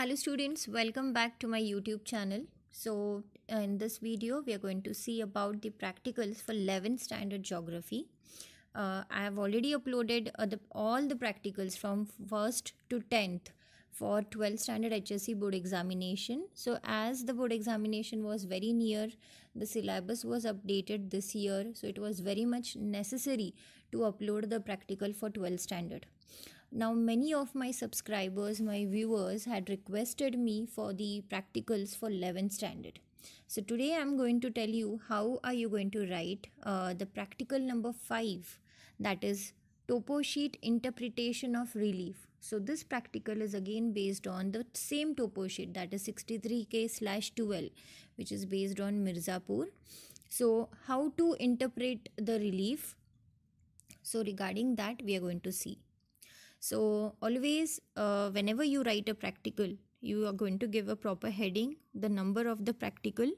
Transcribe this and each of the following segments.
hello students welcome back to my youtube channel so in this video we are going to see about the practicals for 11th standard geography uh, i have already uploaded uh, the, all the practicals from 1st to 10th for 12th standard hsc board examination so as the board examination was very near the syllabus was updated this year so it was very much necessary to upload the practical for 12th standard now, many of my subscribers, my viewers, had requested me for the practicals for 11th standard. So, today I'm going to tell you how are you going to write uh, the practical number 5 that is topo sheet interpretation of relief. So this practical is again based on the same topo sheet that is 63K slash 12 which is based on Mirzapur. So how to interpret the relief? So regarding that we are going to see. So, always, uh, whenever you write a practical, you are going to give a proper heading, the number of the practical,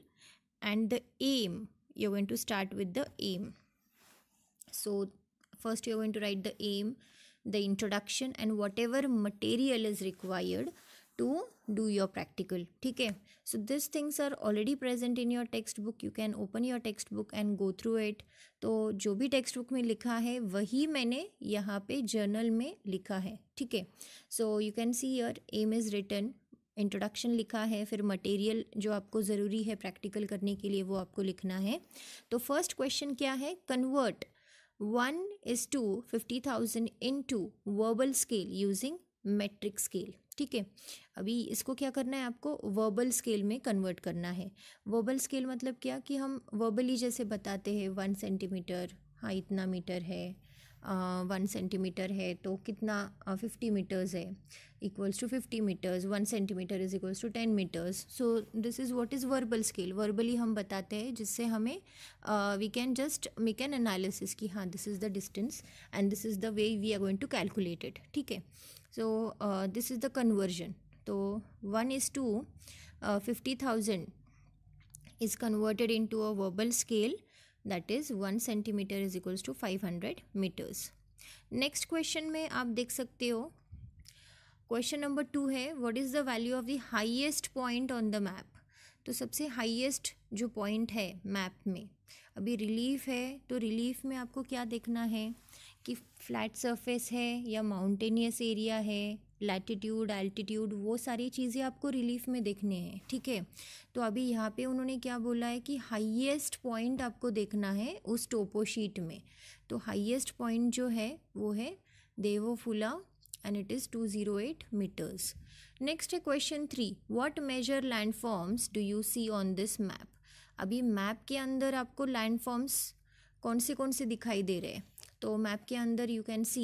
and the aim. You're going to start with the aim. So, first, you're going to write the aim, the introduction, and whatever material is required to do your practical ठीक है so these things are already present in your textbook you can open your textbook and go through it तो जो भी text book में लिखा है वही मैंने यहाँ पे जर्नल में लिखा है ठीक है so you can see your aim is written introduction लिखा है फिर मटेरियल जो आपको ज़रूरी है प्रैक्टिकल करने के लिए वो आपको लिखना है तो फर्स्ट क्वेश्चन क्या है convert one is to fifty thousand into verbal scale using metric scale ठीक है अभी इसको क्या करना है आपको वर्बल स्केल में कन्वर्ट करना है वर्बल स्केल मतलब क्या कि हम वर्बली जैसे बताते हैं वन सेंटीमीटर हाँ इतना मीटर है वन सेंटीमीटर है तो कितना फिफ्टी मीटर्स है equals to fifty metres one centimetre is equals to ten metres so this is what is verbal scale verbally हम बताते हैं जिससे हमें we can just make an analysis कि हाँ this is the distance and this is the way we are going to calculate it ठीक है so this is the conversion तो one is to fifty thousand is converted in to a verbal scale that is one centimetre is equals to five hundred metres next question में आप देख सकते हो question number two है what is the value of the highest point on the map तो सबसे highest जो point है मैप में अभी रिलीफ है तो रिलीफ में आपको क्या देखना है कि फ्लैट सरफेस है या माउंटेनियस एरिया है लैटिट्यूड एल्टीट्यूड वो सारी चीज़ें आपको रिलीफ में देखने हैं ठीक है तो अभी यहाँ पे उन्होंने क्या बोला है कि हाईएस्ट पॉइंट आपको देखना है उस टोपो शीट में तो हाईएस्ट पॉइंट जो है वो है देवो फुला and it is two zero eight metres next है question three what major forms do you see on this map अभी मैप के अंदर आपको लैंडफॉर्म्स कौन से कौन से दिखाई दे रहे हैं तो मैप के अंदर you can see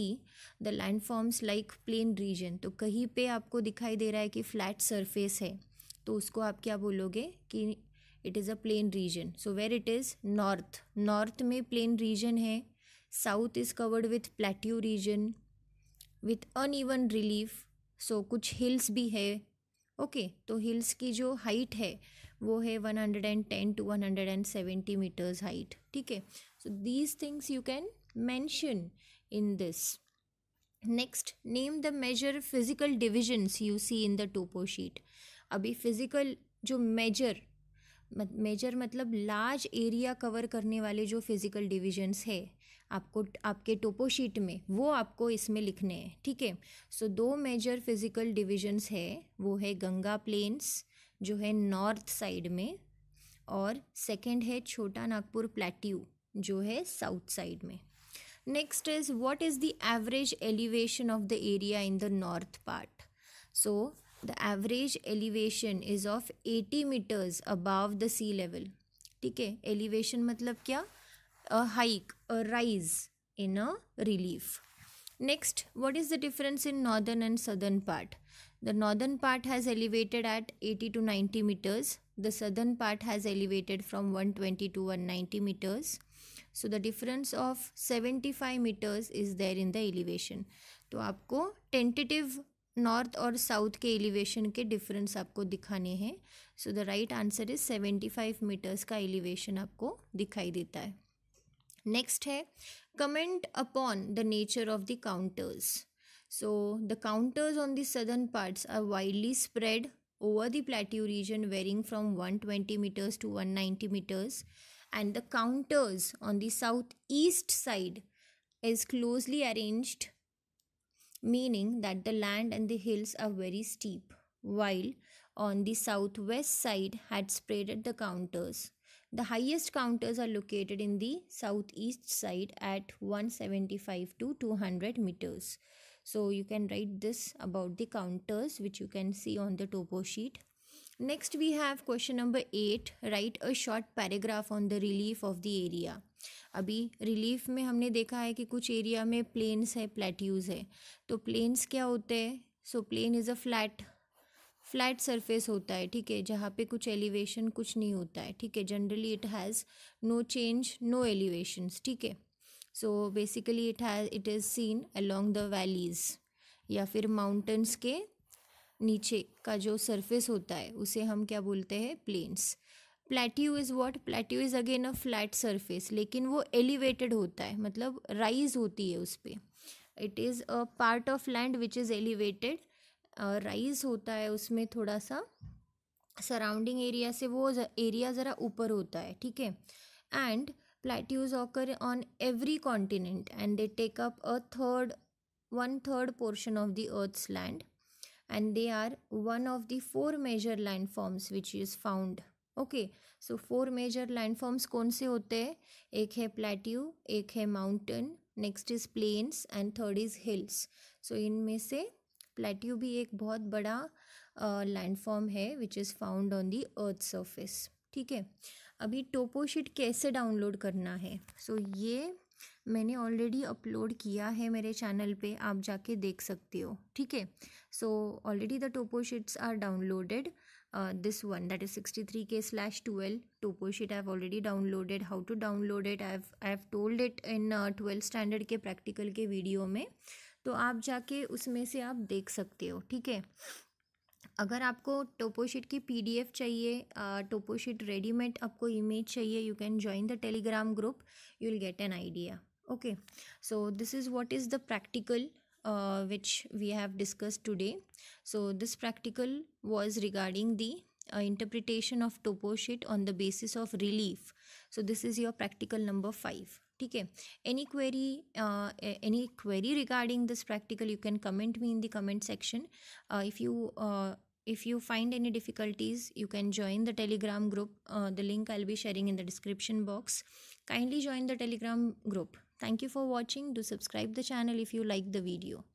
the land forms like plain region तो कहीं पे आपको दिखाई दे रहा है कि फ्लैट सरफेस है तो उसको आप क्या बोलोगे कि it is a plain region so where it is north north में प्लेन रीजन है south is covered with plateau region with uneven relief so कुछ हिल्स भी है ओके okay, तो हिल्स की जो हाइट है वो है one hundred and ten to one hundred and seventy metres height ठीक है so these things you can mentioned in this. Next, name the major physical divisions you see in the topo sheet. अभी physical जो major major मतलब large area cover करने वाले जो physical divisions है आपको आपके टोपो शीट में वो आपको इसमें लिखने हैं ठीक है सो दो मेजर फिज़िकल डिविजन्स है वो है गंगा प्लेन्स जो है नॉर्थ साइड में और सेकंड है छोटा नागपुर प्लेट्यू जो है साउथ साइड में Next is what is the average elevation of the area in the north part? So the average elevation is of 80 meters above the sea level. ठीक है elevation मतलब क्या A hike, a rise in a relief. Next, what is the difference in northern and southern part? The northern part has elevated at 80 to 90 meters. The southern part has elevated from 120 to 190 meters. So the difference of seventy five metres is there in the elevation तो आपको tentative north और south के elevation के difference आपको दिखाने हैं so the right answer is seventy five metres का elevation आपको दिखाई देता है नेक्स्ट है comment upon the nature of the contours so the contours on the southern parts are widely spread over the plateau region varying from one twenty metres to one ninety metres and the counters on the southeast side is closely arranged, meaning that the land and the hills are very steep, while on the southwest side had spreaded the counters. The highest counters are located in the southeast side at 175 to 200 meters. So you can write this about the counters which you can see on the topo sheet. Next we have question number eight write a short paragraph on the relief of the area अभी relief में हमने देखा है कि कुछ area में planes है plateaus है तो प्लेन्स क्या होते हैं so plain is a flat flat surface होता है ठीक है जहाँ पे कुछ एलिवेशन कुछ नहीं होता है ठीक है generally it has no change no elevations ठीक है so basically it has it is seen along the valleys या फिर माउंटेंस के नीचे का जो सरफेस होता है उसे हम क्या बोलते हैं plains plateau is what plateau is again a flat surface लेकिन वो एलिवेटेड होता है मतलब राइज होती है उस पर it is a part of land which is elevated rise होता है उसमें थोड़ा सा सराउंडिंग एरिया से वो एरिया ज़रा ऊपर होता है ठीक है and plateaus occur on every continent and they take up a third one third portion of the earth's land and they are one of the four major landforms which is found okay so four major landforms कौन से होते हैं एक है plateau एक है mountain next is plains and third is hills so इनमें से प्लेट्यू भी एक बहुत बड़ा लैंडफॉर्म uh, है which is found on the earth surface ठीक है अभी टोपोशीट कैसे डाउनलोड करना है सो so, ये मैंने ऑलरेडी अपलोड किया है मेरे चैनल पे आप जाके देख सकते हो ठीक है so already the topo sheets are downloaded this one that is sixty three K slash twelve topo sheet I have already downloaded how to download it I have I have told it in twelfth standard के practical के video में तो आप जाके उसमें से आप देख सकते हो ठीक है अगर आपको टोपोशीट की पीडीएफ चाहिए टोपोशीट रेडीमेड आपको इमेज चाहिए you can join the Telegram group you will get an idea okay so this is what is the practical which we have discuss today so this practical was regarding the interpretation of toposheet on the basis of relief so this is your practical number five ठीक है any query any query regarding this practical you can comment me in the comment section if you if you find any difficulties you can join the telegram group uh, the link i'll be sharing in the description box kindly join the telegram group thank you for watching do subscribe the channel if you like the video